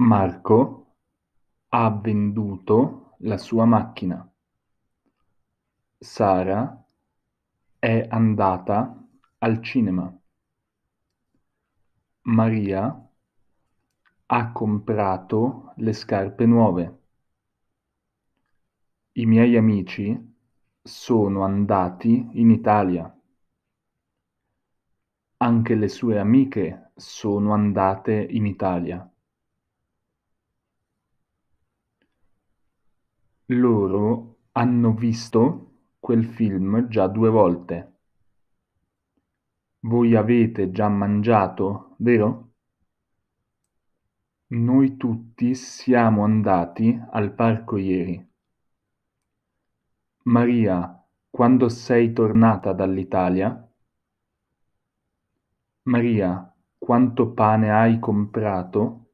Marco ha venduto la sua macchina, Sara è andata al cinema, Maria ha comprato le scarpe nuove, i miei amici sono andati in Italia. Anche le sue amiche sono andate in Italia. Loro hanno visto quel film già due volte. Voi avete già mangiato, vero? Noi tutti siamo andati al parco ieri. Maria, quando sei tornata dall'Italia? Maria, quanto pane hai comprato?